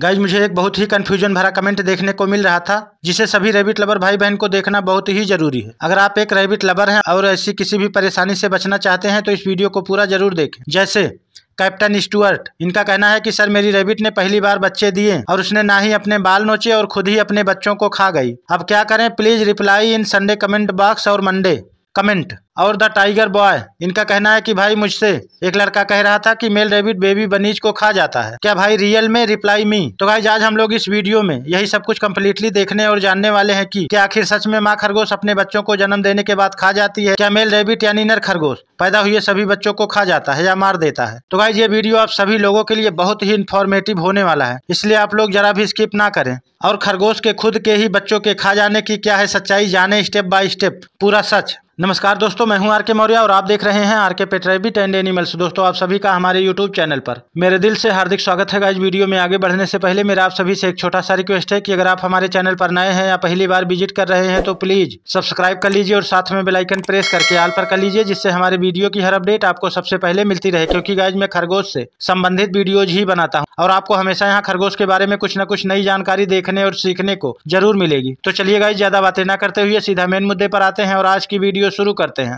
guys मुझे एक बहुत ही कन्फ्यूजन भरा कमेंट देखने को मिल रहा था जिसे सभी रेबिट लवर भाई बहन को देखना बहुत ही जरूरी है अगर आप एक रेबिट लवर हैं और ऐसी किसी भी परेशानी से बचना चाहते हैं तो इस वीडियो को पूरा जरूर देखें जैसे कैप्टन स्टुअर्ट इनका कहना है कि सर मेरी रेबिट ने पहली बार बच्चे दिए और उसने ना ही अपने बाल नोचे और खुद ही अपने बच्चों को खा गई अब क्या करें please reply in Sunday comment box और मंडे कमेंट और द टाइगर बॉय इनका कहना है कि भाई मुझसे एक लड़का कह रहा था कि मेल रेबिट बेबी बनीज को खा जाता है क्या भाई रियल में रिप्लाई मी तो भाई आज हम लोग इस वीडियो में यही सब कुछ कम्प्लीटली देखने और जानने वाले हैं कि क्या आखिर सच में माँ खरगोश अपने बच्चों को जन्म देने के बाद खा जाती है क्या मेल रेबिट यानी नर खरगोश पैदा हुए सभी बच्चों को खा जाता है या मार देता है तो भाई ये वीडियो आप सभी लोगों के लिए बहुत ही इन्फॉर्मेटिव होने वाला है इसलिए आप लोग जरा भी स्किप ना करें और खरगोश के खुद के ही बच्चों के खा जाने की क्या है सच्चाई जाने स्टेप बाय स्टेप पूरा सच नमस्कार दोस्तों मैं हूं आरके मौर्य और आप देख रहे हैं आरके पेट्रेबिट एंड एनिमल्स दोस्तों आप सभी का हमारे यूट्यूब चैनल पर मेरे दिल से हार्दिक स्वागत है इस वीडियो में आगे बढ़ने से पहले मेरा आप सभी से एक छोटा सा रिक्वेस्ट है कि अगर आप हमारे चैनल पर नए हैं या पहली बार विजिट कर रहे हैं तो प्लीज सब्सक्राइब कर लीजिए और साथ में बेलाइकन प्रेस करके आल पर कर लीजिए जिससे हमारे वीडियो की हर अपडेट आपको सबसे पहले मिलती रहे क्योंकि गाइज मैं खरगोश से संबंधित वीडियोज ही बनाता हूँ और आपको हमेशा यहाँ खरगोश के बारे में कुछ न कुछ नई जानकारी देखने और सीखने को जरूर मिलेगी तो चलिए गाइज ज्यादा बातें न करते हुए सीधा मेन मुद्दे पर आते हैं और आज की वीडियो शुरू करते हैं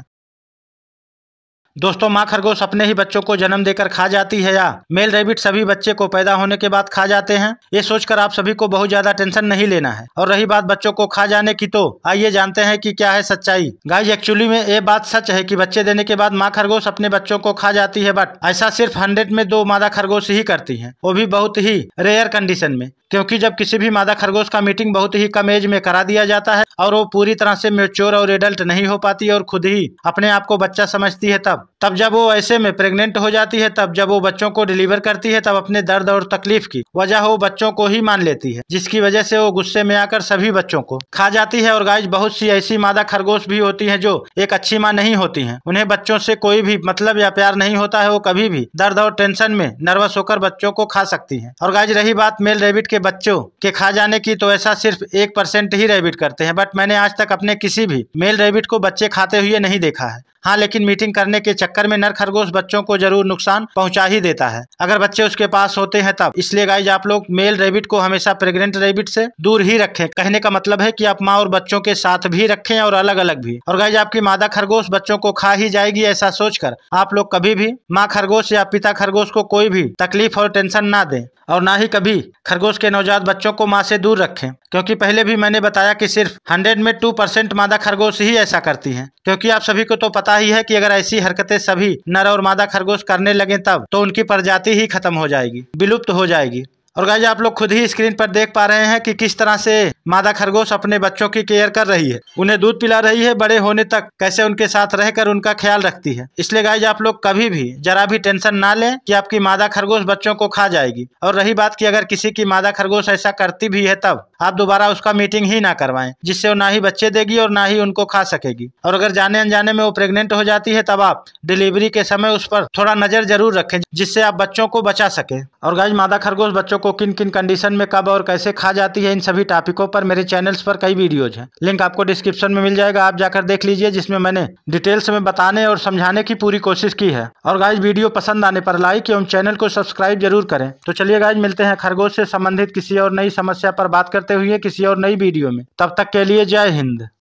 दोस्तों माँ खरगोश अपने ही बच्चों को जन्म देकर खा जाती है या मेल रेबिट सभी बच्चे को पैदा होने के बाद खा जाते हैं ये सोचकर आप सभी को बहुत ज्यादा टेंशन नहीं लेना है और रही बात बच्चों को खा जाने की तो आइए जानते हैं कि क्या है सच्चाई गाय एक्चुअली में ये बात सच है कि बच्चे देने के बाद माँ खरगोश अपने बच्चों को खा जाती है बट ऐसा सिर्फ हंड्रेड में दो मादा खरगोश ही करती है वो भी बहुत ही रेयर कंडीशन में क्योंकि जब किसी भी मादा खरगोश का मीटिंग बहुत ही कम एज में करा दिया जाता है और वो पूरी तरह से मेच्योर और एडल्ट नहीं हो पाती और खुद ही अपने आप को बच्चा समझती है तब तब तब जब वो ऐसे में प्रेग्नेंट हो जाती है तब जब वो बच्चों को डिलीवर करती है तब अपने दर्द और तकलीफ की वजह वो बच्चों को ही मान लेती है जिसकी वजह से वो गुस्से में आकर सभी बच्चों को खा जाती है और गाइज बहुत सी ऐसी मादा खरगोश भी होती है जो एक अच्छी माँ नहीं होती है उन्हें बच्चों से कोई भी मतलब या प्यार नहीं होता है वो कभी भी दर्द और टेंशन में नर्वस होकर बच्चों को खा सकती है और गाइज रही बात मेल रेबिट के बच्चों के खा जाने की तो ऐसा सिर्फ एक परसेंट ही रेबिट करते हैं बट मैंने आज तक अपने किसी भी मेल रेबिट को बच्चे खाते हुए नहीं देखा है हाँ लेकिन मीटिंग करने के के चक्कर में नर खरगोश बच्चों को जरूर नुकसान पहुंचा ही देता है अगर बच्चे उसके पास होते हैं तब इसलिए गाइज आप लोग मेल रेबिट को हमेशा प्रेग्नेंट रेबिट से दूर ही रखें कहने का मतलब है कि आप माँ और बच्चों के साथ भी रखें और अलग अलग भी और गाइज आपकी मादा खरगोश बच्चों को खा ही जाएगी ऐसा सोचकर आप लोग कभी भी माँ खरगोश या पिता खरगोश को कोई भी तकलीफ और टेंशन ना दें और ना ही कभी खरगोश के नवजात बच्चों को माँ से दूर रखें क्योंकि पहले भी मैंने बताया कि सिर्फ हंड्रेड में टू परसेंट मादा खरगोश ही ऐसा करती हैं क्योंकि आप सभी को तो पता ही है कि अगर ऐसी हरकतें सभी नर और मादा खरगोश करने लगे तब तो उनकी प्रजाति ही खत्म हो जाएगी विलुप्त हो जाएगी और गाइज आप लोग खुद ही स्क्रीन पर देख पा रहे हैं कि किस तरह से मादा खरगोश अपने बच्चों की केयर कर रही है उन्हें दूध पिला रही है बड़े होने तक कैसे उनके साथ रहकर उनका ख्याल रखती है इसलिए गाइज आप लोग कभी भी जरा भी टेंशन ना लें कि आपकी मादा खरगोश बच्चों को खा जाएगी और रही बात की अगर किसी की मादा खरगोश ऐसा करती भी है तब आप दोबारा उसका मीटिंग ही ना करवाएं जिससे वो ना ही बच्चे देगी और ना ही उनको खा सकेगी और अगर जाने अनजाने में वो प्रेग्नेंट हो जाती है तब आप डिलीवरी के समय उस पर थोड़ा नजर जरूर रखें जिससे आप बच्चों को बचा सके और गाइज मादा खरगोश बच्चों को किन किन कंडीशन में कब और कैसे खा जाती है इन सभी टॉपिकों ऊपर मेरे चैनल्स पर कई वीडियोज हैं लिंक आपको डिस्क्रिप्शन में मिल जाएगा आप जाकर देख लीजिए जिसमें मैंने डिटेल्स में बताने और समझाने की पूरी कोशिश की है और गाइज वीडियो पसंद आने पर लाइक एवं चैनल को सब्सक्राइब जरूर करें तो चलिए गाइज मिलते हैं खरगोश से संबंधित किसी और नई समस्या पर बात करते हुए किसी और नई वीडियो में तब तक के लिए जय हिंद